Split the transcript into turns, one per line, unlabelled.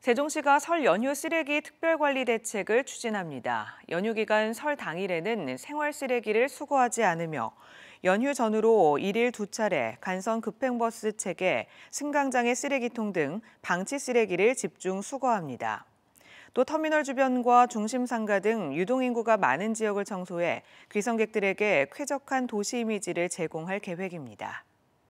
세종시가 설 연휴 쓰레기 특별관리 대책을 추진합니다. 연휴 기간 설 당일에는 생활 쓰레기를 수거하지 않으며 연휴 전후로 1일두 차례 간선 급행버스 체계, 승강장의 쓰레기통 등 방치 쓰레기를 집중 수거합니다. 또 터미널 주변과 중심 상가 등 유동인구가 많은 지역을 청소해 귀성객들에게 쾌적한 도시 이미지를 제공할 계획입니다.